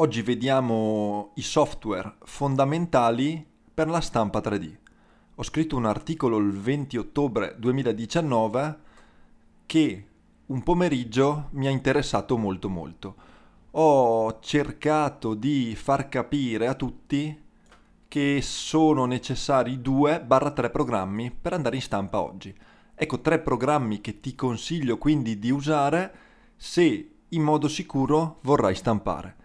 Oggi vediamo i software fondamentali per la stampa 3D. Ho scritto un articolo il 20 ottobre 2019 che un pomeriggio mi ha interessato molto molto. Ho cercato di far capire a tutti che sono necessari 2-3 programmi per andare in stampa oggi. Ecco tre programmi che ti consiglio quindi di usare se in modo sicuro vorrai stampare.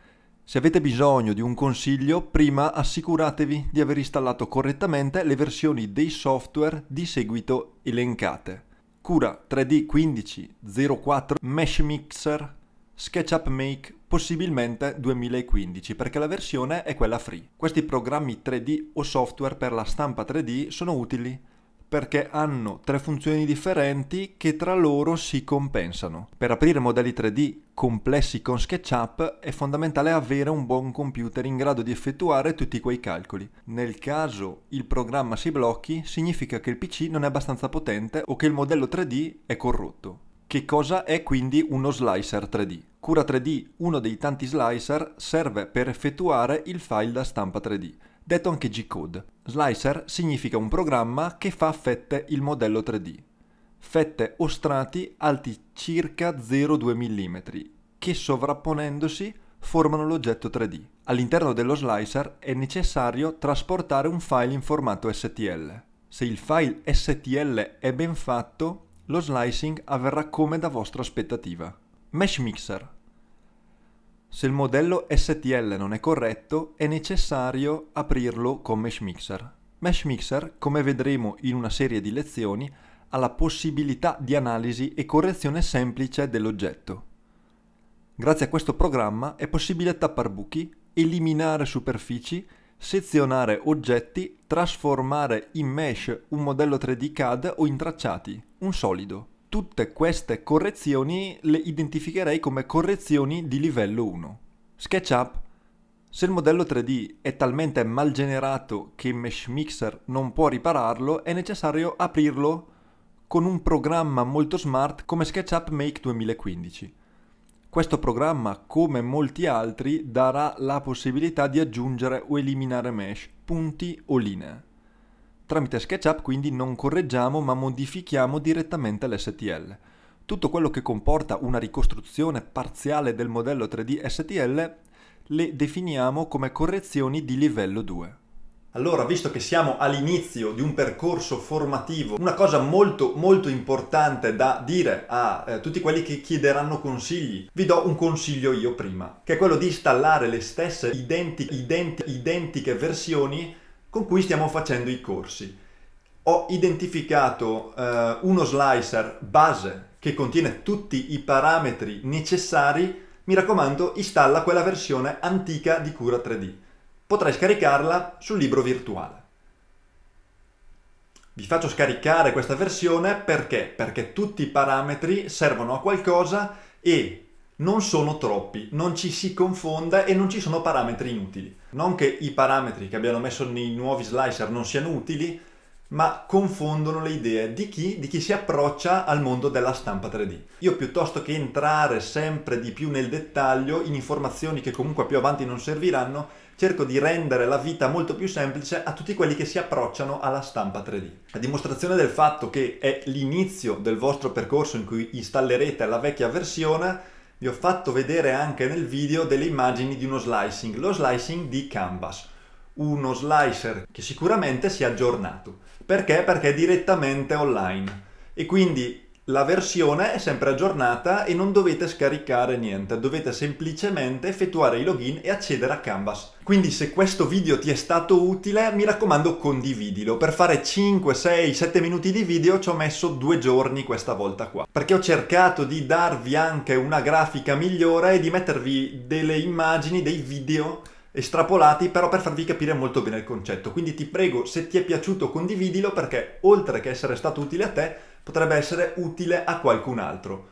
Se avete bisogno di un consiglio, prima assicuratevi di aver installato correttamente le versioni dei software di seguito elencate. Cura 3D1504 Mesh Mixer SketchUp Make possibilmente 2015 perché la versione è quella free. Questi programmi 3D o software per la stampa 3D sono utili perché hanno tre funzioni differenti che tra loro si compensano. Per aprire modelli 3D complessi con SketchUp è fondamentale avere un buon computer in grado di effettuare tutti quei calcoli. Nel caso il programma si blocchi, significa che il PC non è abbastanza potente o che il modello 3D è corrotto. Che cosa è quindi uno slicer 3D? Cura 3D, uno dei tanti slicer, serve per effettuare il file da stampa 3D detto anche G-Code. Slicer significa un programma che fa a fette il modello 3D. Fette o strati alti circa 0,2 mm, che sovrapponendosi formano l'oggetto 3D. All'interno dello slicer è necessario trasportare un file in formato STL. Se il file STL è ben fatto, lo slicing avverrà come da vostra aspettativa. Mesh Mixer se il modello STL non è corretto, è necessario aprirlo con Mesh Mixer. Mesh Mixer, come vedremo in una serie di lezioni, ha la possibilità di analisi e correzione semplice dell'oggetto. Grazie a questo programma è possibile tappare buchi, eliminare superfici, sezionare oggetti, trasformare in mesh un modello 3D CAD o in tracciati, un solido tutte queste correzioni le identificherei come correzioni di livello 1. SketchUp, se il modello 3D è talmente mal generato che Mesh Mixer non può ripararlo, è necessario aprirlo con un programma molto smart come SketchUp Make 2015. Questo programma, come molti altri, darà la possibilità di aggiungere o eliminare mesh, punti o linee. Tramite SketchUp quindi non correggiamo ma modifichiamo direttamente l'STL. Tutto quello che comporta una ricostruzione parziale del modello 3D STL le definiamo come correzioni di livello 2. Allora, visto che siamo all'inizio di un percorso formativo, una cosa molto molto importante da dire a eh, tutti quelli che chiederanno consigli, vi do un consiglio io prima, che è quello di installare le stesse identi identi identiche versioni con cui stiamo facendo i corsi. Ho identificato eh, uno slicer base che contiene tutti i parametri necessari, mi raccomando installa quella versione antica di Cura 3D. Potrai scaricarla sul libro virtuale. Vi faccio scaricare questa versione perché? Perché tutti i parametri servono a qualcosa e non sono troppi, non ci si confonda e non ci sono parametri inutili. Non che i parametri che abbiano messo nei nuovi slicer non siano utili, ma confondono le idee di chi, di chi si approccia al mondo della stampa 3D. Io piuttosto che entrare sempre di più nel dettaglio in informazioni che comunque più avanti non serviranno, cerco di rendere la vita molto più semplice a tutti quelli che si approcciano alla stampa 3D. A dimostrazione del fatto che è l'inizio del vostro percorso in cui installerete la vecchia versione, vi ho fatto vedere anche nel video delle immagini di uno slicing, lo slicing di Canvas, uno slicer che sicuramente si è aggiornato. Perché? Perché è direttamente online e quindi la versione è sempre aggiornata e non dovete scaricare niente, dovete semplicemente effettuare i login e accedere a Canvas. Quindi se questo video ti è stato utile mi raccomando condividilo, per fare 5, 6, 7 minuti di video ci ho messo due giorni questa volta qua, perché ho cercato di darvi anche una grafica migliore e di mettervi delle immagini, dei video estrapolati però per farvi capire molto bene il concetto quindi ti prego se ti è piaciuto condividilo perché oltre che essere stato utile a te potrebbe essere utile a qualcun altro.